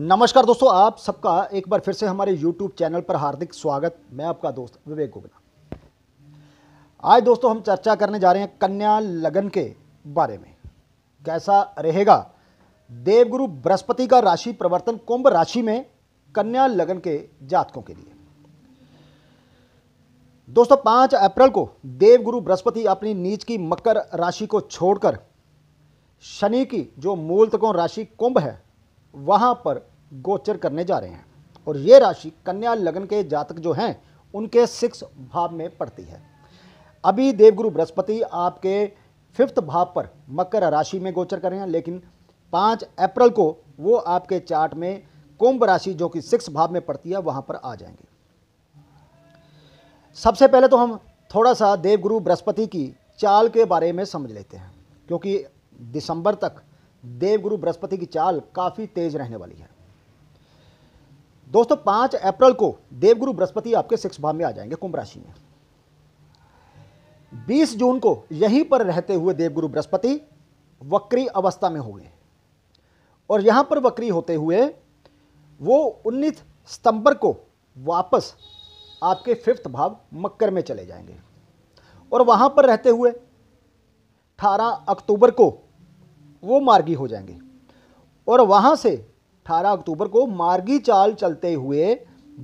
नमस्कार दोस्तों आप सबका एक बार फिर से हमारे YouTube चैनल पर हार्दिक स्वागत मैं आपका दोस्त विवेक गोगना आज दोस्तों हम चर्चा करने जा रहे हैं कन्या लगन के बारे में कैसा रहेगा देवगुरु बृहस्पति का राशि प्रवर्तन कुंभ राशि में कन्या लगन के जातकों के लिए दोस्तों पांच अप्रैल को देवगुरु बृहस्पति अपनी नीच की मकर राशि को छोड़कर शनि की जो मूलतकों राशि कुंभ है वहाँ पर गोचर करने जा रहे हैं और ये राशि कन्या लग्न के जातक जो हैं उनके सिक्स भाव में पड़ती है अभी देवगुरु बृहस्पति आपके फिफ्थ भाव पर मकर राशि में गोचर कर रहे हैं लेकिन पाँच अप्रैल को वो आपके चार्ट में कुंभ राशि जो कि सिक्स भाव में पड़ती है वहाँ पर आ जाएंगे सबसे पहले तो हम थोड़ा सा देवगुरु बृहस्पति की चाल के बारे में समझ लेते हैं क्योंकि दिसंबर तक देवगुरु बृहस्पति की चाल काफ़ी तेज रहने वाली है दोस्तों पांच अप्रैल को देवगुरु बृहस्पति आपके सिक्स भाव में आ जाएंगे कुंभ राशि में 20 जून को यहीं पर रहते हुए देवगुरु बृहस्पति वक्री अवस्था में होंगे और यहां पर वक्री होते हुए वो उन्नीस सितंबर को वापस आपके फिफ्थ भाव मकर में चले जाएंगे और वहां पर रहते हुए 18 अक्टूबर को वो मार्गी हो जाएंगे और वहाँ से 18 अक्टूबर को मार्गी चाल चलते हुए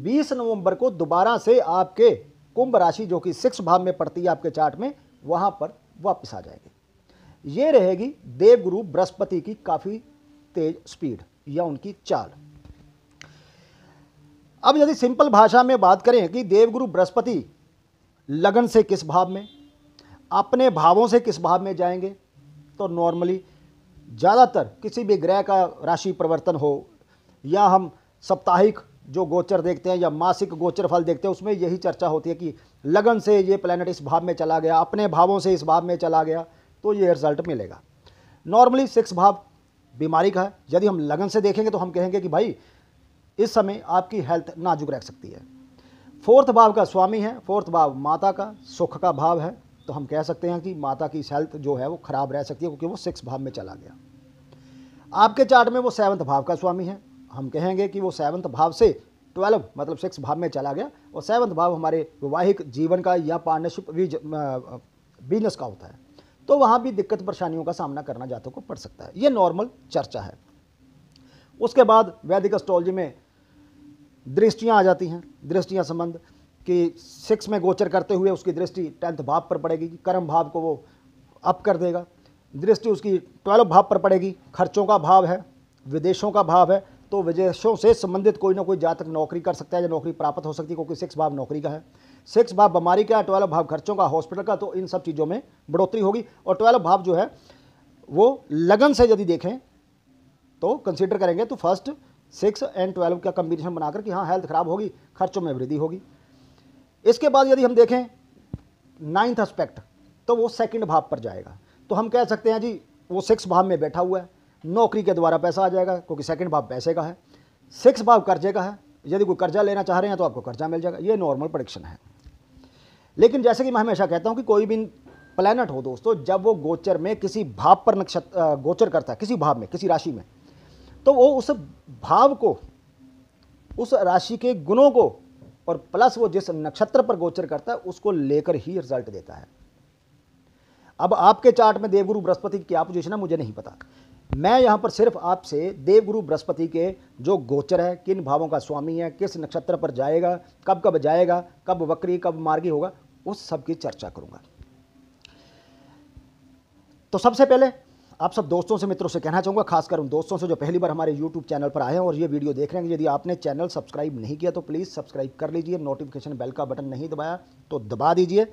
20 नवंबर को दोबारा से आपके कुंभ राशि जो कि सिक्स भाव में पड़ती है आपके चार्ट में वहाँ पर वापस आ जाएगी ये रहेगी देवगुरु बृहस्पति की काफ़ी तेज स्पीड या उनकी चाल अब यदि सिंपल भाषा में बात करें कि देवगुरु बृहस्पति लगन से किस भाव में अपने भावों से किस भाव में जाएंगे तो नॉर्मली ज़्यादातर किसी भी ग्रह का राशि परिवर्तन हो या हम साप्ताहिक जो गोचर देखते हैं या मासिक गोचर फल देखते हैं उसमें यही चर्चा होती है कि लगन से ये प्लैनेट इस भाव में चला गया अपने भावों से इस भाव में चला गया तो ये रिजल्ट मिलेगा नॉर्मली सिक्स भाव बीमारी का है यदि हम लगन से देखेंगे तो हम कहेंगे कि भाई इस समय आपकी हेल्थ नाजुक रह सकती है फोर्थ भाव का स्वामी है फोर्थ भाव माता का सुख का भाव है तो हम कह सकते हैं कि माता की हेल्थ जो है वो ख़राब रह सकती है क्योंकि वो सिक्स भाव में चला गया आपके चार्ट में वो सेवन्थ भाव का स्वामी है हम कहेंगे कि वो सेवन्थ भाव से ट्वेल्व मतलब सिक्स भाव में चला गया और सेवन्थ भाव हमारे वैवाहिक जीवन का या पार्टनरशिप बिजनेस का होता है तो वहाँ भी दिक्कत परेशानियों का सामना करना जातों को पड़ सकता है ये नॉर्मल चर्चा है उसके बाद वैदिक एस्ट्रोलॉजी में दृष्टियाँ आ जाती हैं दृष्टियाँ संबंध कि सिक्स में गोचर करते हुए उसकी दृष्टि टेंथ भाव पर पड़ेगी कि कर्म भाव को वो अप कर देगा दृष्टि उसकी ट्वेल्व भाव पर पड़ेगी खर्चों का भाव है विदेशों का भाव है तो विदेशों से संबंधित कोई ना कोई जातक नौकरी कर सकता है या नौकरी प्राप्त हो सकती है क्योंकि सिक्स भाव नौकरी का है सिक्स भाव बीमारी का है ट्वेल्व भाव खर्चों का हॉस्पिटल का तो इन सब चीज़ों में बढ़ोतरी होगी और ट्वेल्व भाव जो है वो लगन से यदि देखें तो कंसिडर करेंगे तो फर्स्ट सिक्स एंड ट्वेल्व का कम्बिनेशन बनाकर कि हाँ हेल्थ खराब होगी खर्चों में वृद्धि होगी इसके बाद यदि हम देखें नाइन्थ एस्पेक्ट तो वो सेकंड भाव पर जाएगा तो हम कह सकते हैं जी वो सिक्स भाव में बैठा हुआ है नौकरी के द्वारा पैसा आ जाएगा क्योंकि सेकंड भाव पैसे का है सिक्स भाव कर्जे का है यदि कोई कर्जा लेना चाह रहे हैं तो आपको कर्जा मिल जाएगा ये नॉर्मल प्रडिक्शन है लेकिन जैसे कि मैं हमेशा कहता हूँ कि कोई भी प्लानट हो दोस्तों जब वो गोचर में किसी भाव पर नक्षत्र गोचर करता है किसी भाव में किसी राशि में तो वो उस भाव को उस राशि के गुणों को और प्लस वो जिस नक्षत्र पर गोचर करता है उसको लेकर ही रिजल्ट देता है अब आपके चार्ट में देवगुरु बृहस्पति की क्या पोजिशन है मुझे नहीं पता मैं यहाँ पर सिर्फ आपसे देवगुरु बृहस्पति के जो गोचर है किन भावों का स्वामी है किस नक्षत्र पर जाएगा कब कब जाएगा कब वक्री कब मार्गी होगा उस सब की चर्चा करूँगा तो सबसे पहले आप सब दोस्तों से मित्रों से कहना चाहूँगा खासकर उन दोस्तों से जो पहली बार हमारे यूट्यूब चैनल पर आए हैं और ये वीडियो देख रहे हैं यदि आपने चैनल सब्सक्राइब नहीं किया तो प्लीज़ सब्सक्राइब कर लीजिए नोटिफिकेशन बेल का बटन नहीं दबाया तो दबा दीजिए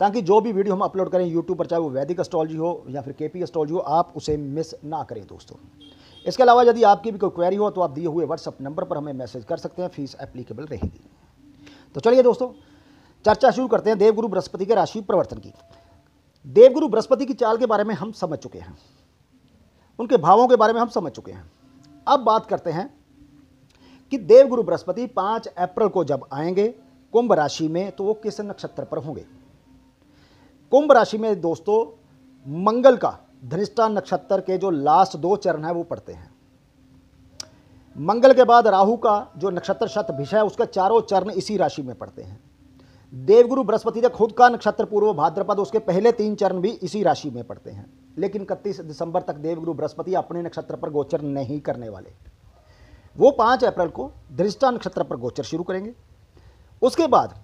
ताकि जो भी वीडियो हम अपलोड करें यूट्यूब पर चाहे वो वैदिक एस्ट्रॉलजी हो या फिर के पी हो आप उसे मिस ना करें दोस्तों इसके अलावा यदि आपकी भी कोई क्वेरी हो तो आप दिए हुए व्हाट्सअप नंबर पर हमें मैसेज कर सकते हैं फीस एप्लीकेबल रहेगी तो चलिए दोस्तों चर्चा शुरू करते हैं देवगुरु बृहस्पति के राशि परिवर्तन की देवगुरु बृहस्पति की चाल के बारे में हम समझ चुके हैं उनके भावों के बारे में हम समझ चुके हैं अब बात करते हैं कि देवगुरु बृहस्पति पांच अप्रैल को जब आएंगे कुंभ राशि में तो वो किस नक्षत्र पर होंगे कुंभ राशि में दोस्तों मंगल का धनिष्ठा नक्षत्र के जो लास्ट दो चरण है वो पड़ते हैं मंगल के बाद राहु का जो नक्षत्र शत विषय है उसका चारों चरण इसी राशि में पड़ते हैं देवगुरु बृहस्पति का खुद का नक्षत्र पूर्व भाद्रपद उसके पहले तीन चरण भी इसी राशि में पड़ते हैं लेकिन इकतीस दिसंबर तक देवगुरु बृहस्पति अपने नक्षत्र पर गोचर नहीं करने वाले वो पाँच अप्रैल को धृष्टा नक्षत्र पर गोचर शुरू करेंगे उसके बाद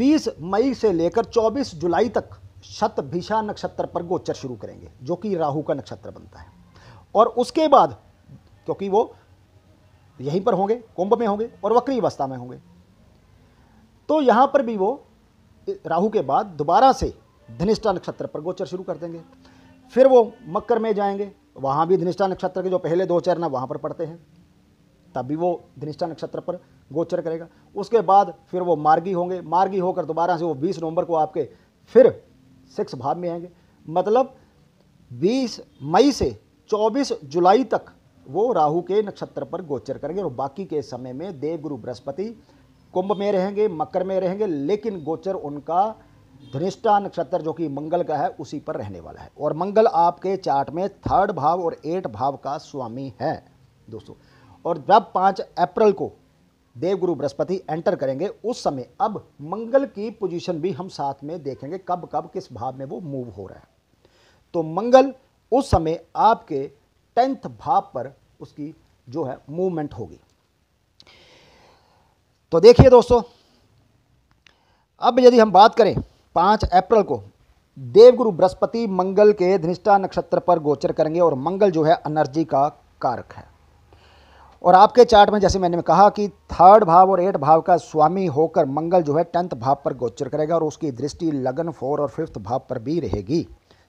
20 मई से लेकर 24 जुलाई तक शतभिषा नक्षत्र पर गोचर शुरू करेंगे जो कि राहु का नक्षत्र बनता है और उसके बाद क्योंकि वो यहीं पर होंगे कुंभ में होंगे और वक्री अवस्था में होंगे तो यहाँ पर भी वो राहु के बाद दोबारा से धनिष्ठा नक्षत्र पर गोचर शुरू कर देंगे फिर वो मकर में जाएंगे वहाँ भी धनिष्ठा नक्षत्र के जो पहले दो चरण है वहाँ पर पढ़ते हैं तब भी वो धनिष्ठा नक्षत्र पर गोचर करेगा उसके बाद फिर वो मार्गी होंगे मार्गी होकर दोबारा से वो बीस नवंबर को आपके फिर सिक्स भाव में आएंगे मतलब बीस मई से चौबीस जुलाई तक वो राहु के नक्षत्र पर गोचर करेंगे और बाकी के समय में देव गुरु बृहस्पति कुंभ में रहेंगे मकर में रहेंगे लेकिन गोचर उनका धनिष्ठा नक्षत्र जो कि मंगल का है उसी पर रहने वाला है और मंगल आपके चार्ट में थर्ड भाव और एट भाव का स्वामी है दोस्तों और जब पाँच अप्रैल को देवगुरु बृहस्पति एंटर करेंगे उस समय अब मंगल की पोजीशन भी हम साथ में देखेंगे कब कब किस भाव में वो मूव हो रहा है तो मंगल उस समय आपके टेंथ भाव पर उसकी जो है मूवमेंट होगी तो देखिए दोस्तों अब यदि हम बात करें पाँच अप्रैल को देवगुरु बृहस्पति मंगल के धनिष्ठा नक्षत्र पर गोचर करेंगे और मंगल जो है एनर्जी का कारक है और आपके चार्ट में जैसे मैंने कहा कि थर्ड भाव और एट भाव का स्वामी होकर मंगल जो है टेंथ भाव पर गोचर करेगा और उसकी दृष्टि लगन फोर और फिफ्थ भाव पर भी रहेगी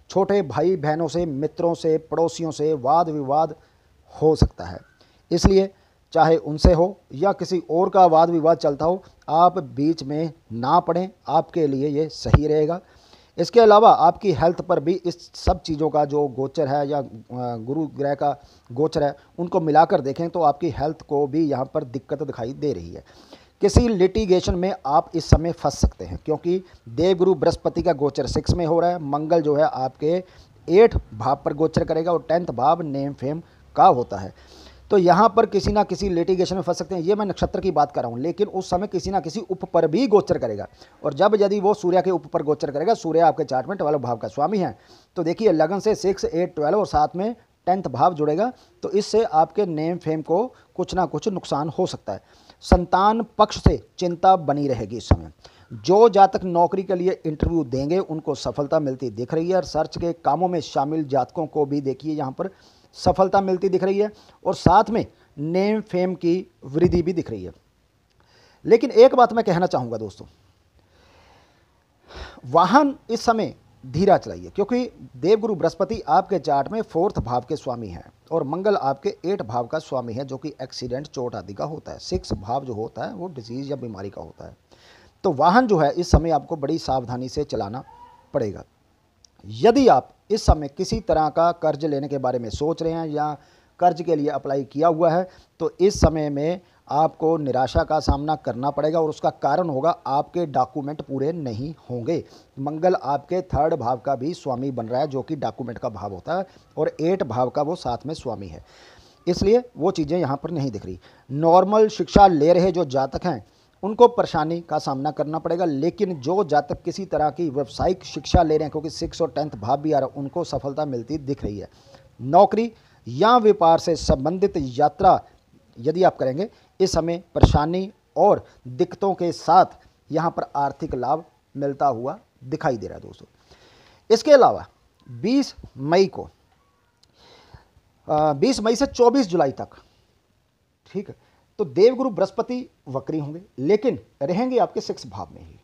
छोटे भाई बहनों से मित्रों से पड़ोसियों से वाद विवाद हो सकता है इसलिए चाहे उनसे हो या किसी और का वाद विवाद चलता हो आप बीच में ना पड़ें आपके लिए ये सही रहेगा इसके अलावा आपकी हेल्थ पर भी इस सब चीज़ों का जो गोचर है या गुरु ग्रह का गोचर है उनको मिलाकर देखें तो आपकी हेल्थ को भी यहाँ पर दिक्कत दिखाई दे रही है किसी लिटिगेशन में आप इस समय फंस सकते हैं क्योंकि देवगुरु बृहस्पति का गोचर सिक्स में हो रहा है मंगल जो है आपके एट भाव पर गोचर करेगा और टेंथ भाव नेम फेम का होता है तो यहाँ पर किसी ना किसी लिटिगेशन में फंस सकते हैं ये मैं नक्षत्र की बात कर रहा हूँ लेकिन उस समय किसी ना किसी उप पर भी गोचर करेगा और जब यदि वो सूर्य के उप पर गोचर करेगा सूर्य आपके चार्ट में ट्वेल्व भाव का स्वामी है तो देखिए लगन से सिक्स एट ट्वेल्व और साथ में टेंथ भाव जुड़ेगा तो इससे आपके नेम फेम को कुछ ना कुछ नुकसान हो सकता है संतान पक्ष से चिंता बनी रहेगी इस समय जो जातक नौकरी के लिए इंटरव्यू देंगे उनको सफलता मिलती दिख रही है और सर्च के कामों में शामिल जातकों को भी देखिए यहाँ पर सफलता मिलती दिख रही है और साथ में नेम फेम की वृद्धि भी दिख रही है लेकिन एक बात मैं कहना चाहूँगा दोस्तों वाहन इस समय धीरा चलाइए क्योंकि देवगुरु बृहस्पति आपके चार्ट में फोर्थ भाव के स्वामी हैं और मंगल आपके एट भाव का स्वामी है जो कि एक्सीडेंट चोट आदि का होता है सिक्स भाव जो होता है वो डिजीज़ या बीमारी का होता है तो वाहन जो है इस समय आपको बड़ी सावधानी से चलाना पड़ेगा यदि आप इस समय किसी तरह का कर्ज लेने के बारे में सोच रहे हैं या कर्ज के लिए अप्लाई किया हुआ है तो इस समय में आपको निराशा का सामना करना पड़ेगा और उसका कारण होगा आपके डॉक्यूमेंट पूरे नहीं होंगे मंगल आपके थर्ड भाव का भी स्वामी बन रहा है जो कि डॉक्यूमेंट का भाव होता है और एट भाव का वो साथ में स्वामी है इसलिए वो चीज़ें यहाँ पर नहीं दिख रही नॉर्मल शिक्षा ले रहे जो जातक हैं उनको परेशानी का सामना करना पड़ेगा लेकिन जो जातक किसी तरह की व्यावसायिक शिक्षा ले रहे हैं क्योंकि सिक्स और टेंथ भाव भी आ रहा है उनको सफलता मिलती दिख रही है नौकरी या व्यापार से संबंधित यात्रा यदि आप करेंगे इस समय परेशानी और दिक्कतों के साथ यहाँ पर आर्थिक लाभ मिलता हुआ दिखाई दे रहा है दोस्तों इसके अलावा 20 मई को आ, 20 मई से 24 जुलाई तक ठीक है तो देवगुरु बृहस्पति वक्री होंगे लेकिन रहेंगे आपके सिक्स भाव में ही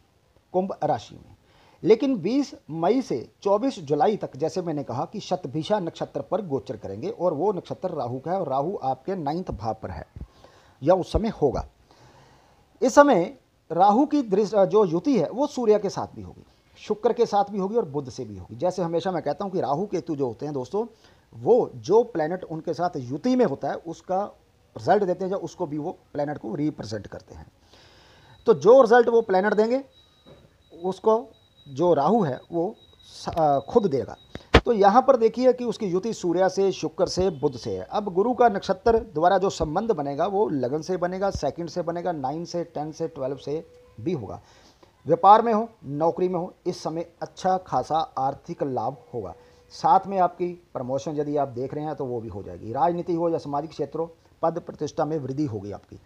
कुंभ राशि में लेकिन 20 मई से 24 जुलाई तक जैसे मैंने कहा कि शतभिषा नक्षत्र पर गोचर करेंगे और वो नक्षत्र राहु का है और राहु आपके नाइन्थ भाव पर है या उस समय होगा इस समय राहु की जो युति है वो सूर्य के साथ भी होगी शुक्र के साथ भी होगी और बुद्ध से भी होगी जैसे हमेशा मैं कहता हूँ कि राहु केतु जो होते हैं दोस्तों वो जो प्लैनेट उनके साथ युति में होता है उसका रिजल्ट देते हैं जब उसको भी वो प्लानट को रिप्रेजेंट करते हैं तो जो रिजल्ट वो प्लानट देंगे उसको जो राहु है वो खुद देगा तो यहाँ पर देखिए कि उसकी युति सूर्य से शुक्र से बुध से है अब गुरु का नक्षत्र द्वारा जो संबंध बनेगा वो लगन से बनेगा सेकंड से बनेगा नाइन से टेन से ट्वेल्व से भी होगा व्यापार में हो नौकरी में हो इस समय अच्छा खासा आर्थिक लाभ होगा साथ में आपकी प्रमोशन यदि आप देख रहे हैं तो वो भी हो जाएगी राजनीति हो या सामाजिक क्षेत्रों पद प्रतिष्ठा में वृद्धि होगी आपकी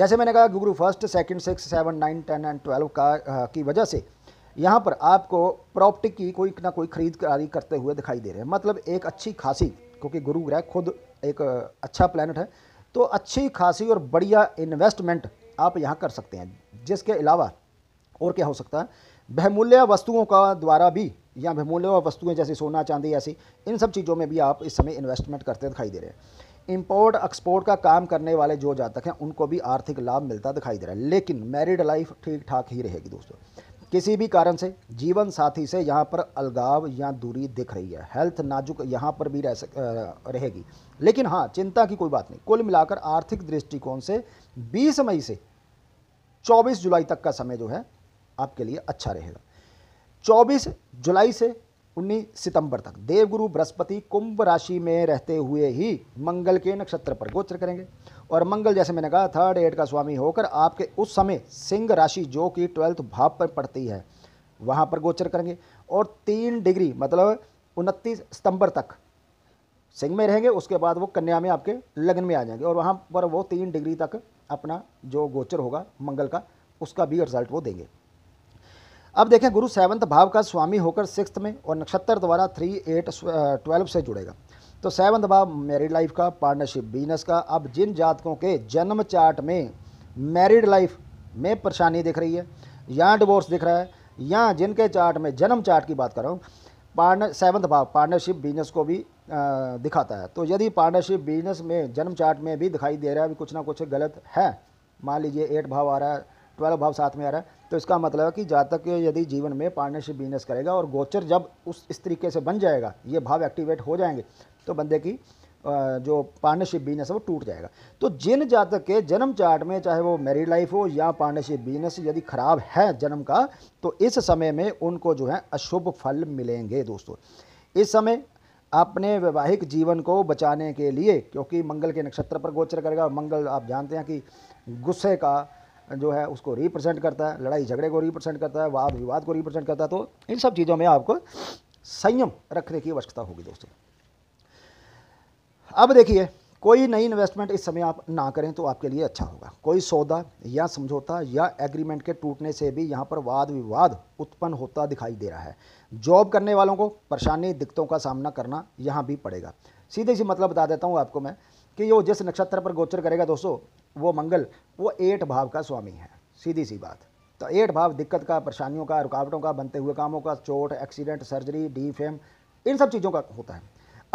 जैसे मैंने कहा गुरु first second six seven nine ten and twelve का आ, की वजह से यहाँ पर आपको प्रॉपर्टी की कोई ना कोई खरीदारी करते हुए दिखाई दे रहे हैं मतलब एक अच्छी खासी क्योंकि गुरु ग्रह खुद एक अच्छा प्लानट है तो अच्छी खासी और बढ़िया इन्वेस्टमेंट आप यहाँ कर सकते हैं जिसके अलावा और क्या हो सकता है बहमूल्य वस्तुओं का द्वारा भी या बहमूल्य वस्तुएं जैसे सोना चांदी ऐसी इन सब चीज़ों में भी आप इस समय इन्वेस्टमेंट करते दिखाई दे रहे हैं इंपोर्ट एक्सपोर्ट का काम करने वाले जो जातक हैं उनको भी आर्थिक लाभ मिलता दिखाई दे रहा है लेकिन मैरिड लाइफ ठीक ठाक ही रहेगी दोस्तों किसी भी कारण से जीवन साथी से यहाँ पर अलगाव या दूरी दिख रही है हेल्थ नाजुक यहाँ पर भी रह सक रहेगी लेकिन हाँ चिंता की कोई बात नहीं कुल मिलाकर आर्थिक दृष्टिकोण से 20 मई से 24 जुलाई तक का समय जो है आपके लिए अच्छा रहेगा 24 जुलाई से 19 सितंबर तक देवगुरु बृहस्पति कुंभ राशि में रहते हुए ही मंगल के नक्षत्र पर गोचर करेंगे और मंगल जैसे मैंने कहा थर्ड एड का स्वामी होकर आपके उस समय सिंह राशि जो कि ट्वेल्थ भाव पर पड़ती है वहाँ पर गोचर करेंगे और तीन डिग्री मतलब उनतीस सितंबर तक सिंह में रहेंगे उसके बाद वो कन्या में आपके लग्न में आ जाएंगे और वहाँ पर वो तीन डिग्री तक अपना जो गोचर होगा मंगल का उसका भी रिजल्ट वो देंगे अब देखें गुरु सेवंथ भाव का स्वामी होकर सिक्स में और नक्षत्र द्वारा थ्री एट ट्वेल्व से जुड़ेगा तो सेवंथ भाव मैरिड लाइफ का पार्टनरशिप बिजनेस का अब जिन जातकों के जन्म चार्ट में मैरिड लाइफ में परेशानी दिख रही है या डिवोर्स दिख रहा है या जिनके चार्ट में जन्म चार्ट की बात कर रहा हूँ पार्टनर सेवंथ भाव पार्टनरशिप बिजनेस को भी आ, uh, दिखाता है तो यदि पार्टनरशिप बिजनेस में जन्म चार्ट में भी दिखाई दे रहा है अभी कुछ ना कुछ गलत है मान लीजिए एट भाव आ रहा है ट्वेल्व भाव साथ में आ रहा है तो इसका मतलब है कि जातक यदि जीवन में पार्टनरशिप बिजनेस करेगा और गोचर जब उस इस तरीके से बन जाएगा ये भाव एक्टिवेट हो जाएंगे तो बंदे की जो पार्टनरशिप बिजनेस है वो टूट जाएगा तो जिन जातक के जन्म चार्ट में चाहे वो मैरिड लाइफ हो या पार्टनरशिप बिजनेस यदि खराब है जन्म का तो इस समय में उनको जो है अशुभ फल मिलेंगे दोस्तों इस समय अपने वैवाहिक जीवन को बचाने के लिए क्योंकि मंगल के नक्षत्र पर गोचर करेगा मंगल आप जानते हैं कि गुस्से का जो है उसको रिप्रेजेंट करता है लड़ाई झगड़े को रिप्रेजेंट करता है वाद विवाद को रिप्रेजेंट करता है तो इन सब चीज़ों में आपको संयम रखने की आवश्यकता होगी दोस्तों अब देखिए कोई नई इन्वेस्टमेंट इस समय आप ना करें तो आपके लिए अच्छा होगा कोई सौदा या समझौता या एग्रीमेंट के टूटने से भी यहाँ पर वाद विवाद उत्पन्न होता दिखाई दे रहा है जॉब करने वालों को परेशानी दिक्कतों का सामना करना यहाँ भी पड़ेगा सीधे सी मतलब बता देता हूँ आपको मैं कि यो जिस नक्षत्र पर गोचर करेगा दोस्तों वो मंगल वो एट भाव का स्वामी है सीधी सी बात तो एट भाव दिक्कत का परेशानियों का रुकावटों का बनते हुए कामों का चोट एक्सीडेंट सर्जरी डी फेम इन सब चीज़ों का होता है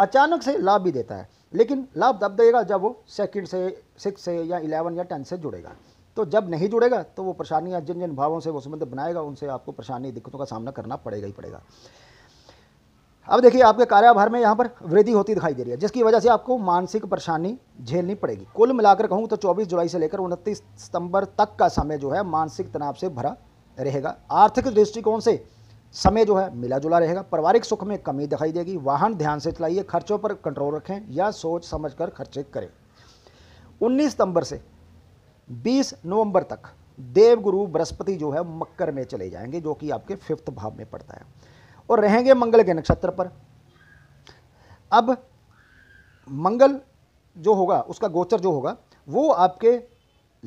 अचानक से लाभ भी देता है लेकिन लाभ तब देगा जब वो सेकेंड से सिक्स से या इलेवन या टेंथ से जुड़ेगा तो जब नहीं जुड़ेगा तो वो परेशानियाँ जिन जिन भावों से वो संबंध बनाएगा उनसे आपको परेशानी दिक्कतों का सामना करना पड़ेगा ही पड़ेगा अब देखिए आपके कार्यभार में यहाँ पर वृद्धि होती दिखाई दे रही है जिसकी वजह से आपको मानसिक परेशानी झेलनी पड़ेगी कुल मिलाकर कहूँ तो 24 जुलाई से लेकर उनतीस सितंबर तक का समय जो है मानसिक तनाव से भरा रहेगा आर्थिक दृष्टिकोण से समय जो है मिला जुला रहेगा पारिवारिक सुख में कमी दिखाई देगी वाहन ध्यान से चलाइए खर्चों पर कंट्रोल रखें या सोच समझ कर खर्चे करें उन्नीस सितंबर से बीस नवंबर तक देवगुरु बृहस्पति जो है मकर में चले जाएंगे जो कि आपके फिफ्थ भाव में पड़ता है और रहेंगे मंगल के नक्षत्र पर अब मंगल जो होगा उसका गोचर जो होगा वो आपके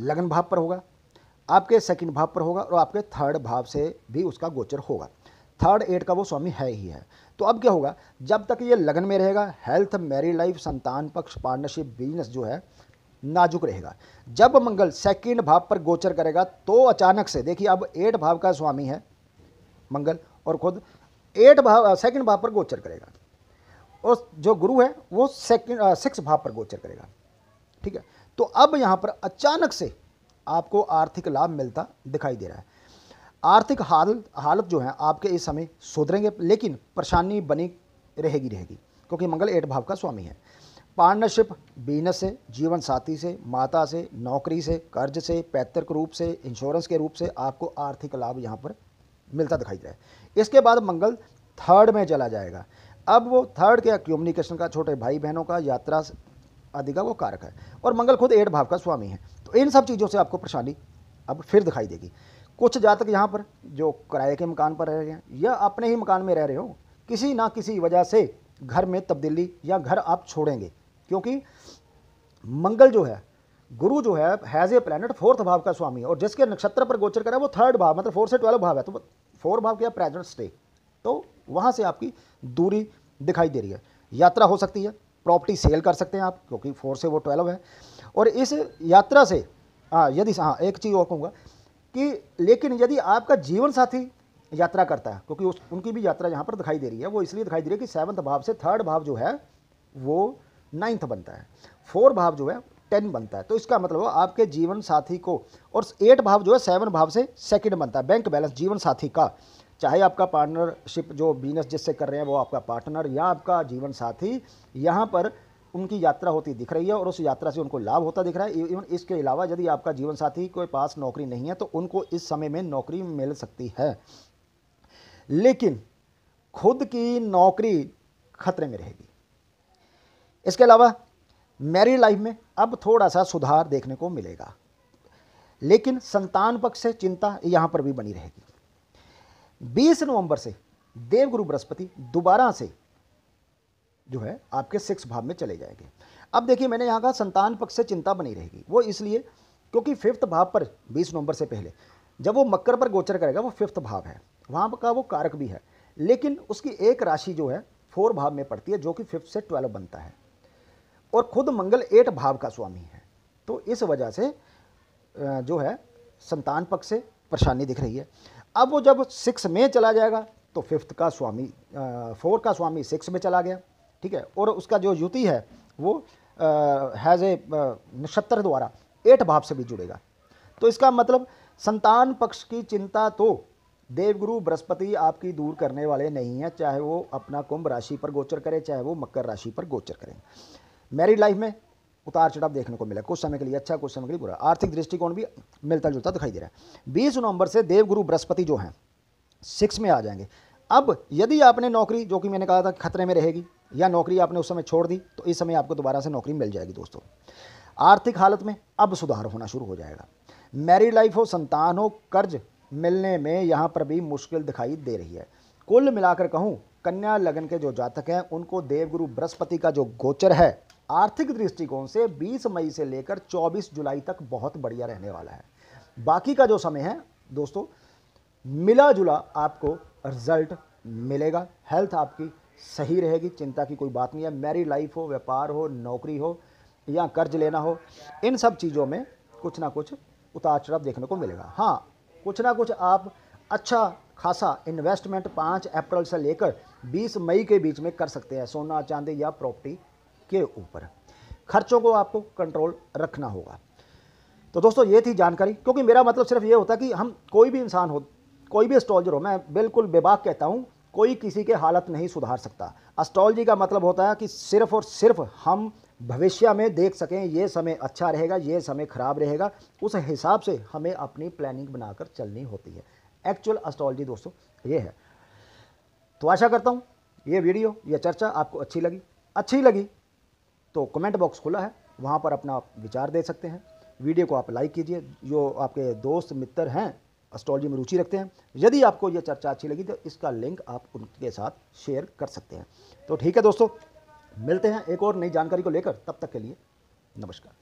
लगन भाव पर होगा आपके सेकंड भाव पर होगा और आपके थर्ड भाव से भी उसका गोचर होगा थर्ड एट का वो स्वामी है ही है तो अब क्या होगा जब तक ये लगन में रहेगा हेल्थ मैरिड लाइफ संतान पक्ष पार्टनरशिप बिजनेस जो है नाजुक रहेगा जब मंगल सेकंड भाव पर गोचर करेगा तो अचानक से देखिए अब एट भाव का स्वामी है मंगल और खुद एट भाव सेकंड भाव पर गोचर करेगा और जो गुरु है वो सेकंड सिक्स भाव पर गोचर करेगा ठीक है तो अब यहाँ पर अचानक से आपको आर्थिक लाभ मिलता दिखाई दे रहा है आर्थिक हाल हालत जो है आपके इस समय सुधरेंगे लेकिन परेशानी बनी रहेगी रहेगी क्योंकि मंगल एट भाव का स्वामी है पार्टनरशिप बिजनेस से जीवन साथी से माता से नौकरी से कर्ज से पैतृक रूप से इंश्योरेंस के रूप से आपको आर्थिक लाभ यहाँ पर मिलता दिखाई जाए इसके बाद मंगल थर्ड में चला जाएगा अब वो थर्ड क्या कम्युनिकेशन का छोटे भाई बहनों का यात्रा आदि का वो कारक है और मंगल खुद एट भाव का स्वामी है तो इन सब चीज़ों से आपको परेशानी अब फिर दिखाई देगी कुछ जातक यहाँ पर जो किराए के मकान पर रह रहे हैं या अपने ही मकान में रह रहे हो किसी ना किसी वजह से घर में तब्दीली या घर आप छोड़ेंगे क्योंकि मंगल जो है गुरु जो है हैज़ ए प्लानट फोर्थ भाव का स्वामी और जिसके नक्षत्र पर गोचर करा वो थर्ड भाव मतलब फोर्थ से ट्वेल्व भाव है तो फोर भाव क्या प्रेजेंट स्टे तो वहाँ से आपकी दूरी दिखाई दे रही है यात्रा हो सकती है प्रॉपर्टी सेल कर सकते हैं आप क्योंकि फोर से वो ट्वेल्व है और इस यात्रा से हाँ यदि हाँ एक चीज़ और कहूँगा कि लेकिन यदि आपका जीवन साथी यात्रा करता है क्योंकि उस उनकी भी यात्रा यहाँ पर दिखाई दे रही है वो इसलिए दिखाई दे रही है कि सेवन्थ भाव से थर्ड भाव जो है वो नाइन्थ बनता है फोर भाव जो है टेन बनता है तो इसका मतलब आपके जीवन साथी को और एट भाव जो है सेवन भाव से सेकंड बनता है बैंक बैलेंस जीवन साथी का चाहे आपका पार्टनरशिप जो बिजनेस जिससे कर रहे हैं वो आपका पार्टनर या आपका जीवन साथी यहाँ पर उनकी यात्रा होती दिख रही है और उस यात्रा से उनको लाभ होता दिख रहा है इवन इसके अलावा यदि आपका जीवन साथी के पास नौकरी नहीं है तो उनको इस समय में नौकरी मिल सकती है लेकिन खुद की नौकरी खतरे में रहेगी इसके अलावा मैरिड लाइफ में अब थोड़ा सा सुधार देखने को मिलेगा लेकिन संतान पक्ष से चिंता यहां पर भी बनी रहेगी 20 नवंबर से देवगुरु बृहस्पति दोबारा से जो है आपके सिक्स भाव में चले जाएंगे अब देखिए मैंने यहां कहा संतान पक्ष से चिंता बनी रहेगी वो इसलिए क्योंकि फिफ्थ भाव पर 20 नवंबर से पहले जब वो मकर पर गोचर करेगा वो फिफ्थ भाव है वहां का वो कारक भी है लेकिन उसकी एक राशि जो है फोर भाव में पड़ती है जो कि फिफ्थ से ट्वेल्व बनता है और खुद मंगल एट भाव का स्वामी है तो इस वजह से जो है संतान पक्ष से परेशानी दिख रही है अब वो जब सिक्स में चला जाएगा तो फिफ्थ का स्वामी फोर का स्वामी सिक्स में चला गया ठीक है और उसका जो युति है वो हैज़ ए नक्षत्र द्वारा एट भाव से भी जुड़ेगा तो इसका मतलब संतान पक्ष की चिंता तो देवगुरु बृहस्पति आपकी दूर करने वाले नहीं हैं चाहे वो अपना कुंभ राशि पर गोचर करें चाहे वो मकर राशि पर गोचर करें मैरिड लाइफ में उतार चढ़ाव देखने को मिला कुछ समय के लिए अच्छा कुछ समय के लिए बुरा आर्थिक दृष्टिकोण भी मिलता जुलता दिखाई दे रहा है बीस नवंबर से देवगुरु बृहस्पति जो हैं सिक्स में आ जाएंगे अब यदि आपने नौकरी जो कि मैंने कहा था खतरे में रहेगी या नौकरी आपने उस समय छोड़ दी तो इस समय आपको दोबारा से नौकरी मिल जाएगी दोस्तों आर्थिक हालत में अब सुधार होना शुरू हो जाएगा मैरिड लाइफ हो संतान हो कर्ज मिलने में यहाँ पर भी मुश्किल दिखाई दे रही है कुल मिलाकर कहूँ कन्या लगन के जो जातक हैं उनको देवगुरु बृहस्पति का जो गोचर है आर्थिक दृष्टिकोण से 20 मई से लेकर 24 जुलाई तक बहुत बढ़िया रहने वाला है बाकी का जो समय है दोस्तों मिला जुला आपको रिजल्ट मिलेगा हेल्थ आपकी सही रहेगी चिंता की कोई बात नहीं है मैरिड लाइफ हो व्यापार हो नौकरी हो या कर्ज लेना हो इन सब चीज़ों में कुछ ना कुछ उतार चढ़ाव देखने को मिलेगा हाँ कुछ ना कुछ आप अच्छा खासा इन्वेस्टमेंट पाँच अप्रैल से लेकर बीस मई के बीच में कर सकते हैं सोना चांदी या प्रॉपर्टी के ऊपर खर्चों को आपको कंट्रोल रखना होगा तो दोस्तों ये थी जानकारी क्योंकि मेरा मतलब सिर्फ ये होता कि हम कोई भी इंसान हो कोई भी एस्ट्रोलॉजर हो मैं बिल्कुल बेबाक कहता हूँ कोई किसी के हालत नहीं सुधार सकता एस्ट्रोलॉजी का मतलब होता है कि सिर्फ और सिर्फ हम भविष्य में देख सकें ये समय अच्छा रहेगा ये समय ख़राब रहेगा उस हिसाब से हमें अपनी प्लानिंग बनाकर चलनी होती है एक्चुअल एस्ट्रोलॉजी दोस्तों ये है तो आशा करता हूँ ये वीडियो ये चर्चा आपको अच्छी लगी अच्छी लगी तो कमेंट बॉक्स खुला है वहाँ पर अपना विचार दे सकते हैं वीडियो को आप लाइक कीजिए जो आपके दोस्त मित्र हैं एस्ट्रोलॉजी में रुचि रखते हैं यदि आपको ये चर्चा अच्छी लगी तो इसका लिंक आप उनके साथ शेयर कर सकते हैं तो ठीक है दोस्तों मिलते हैं एक और नई जानकारी को लेकर तब तक के लिए नमस्कार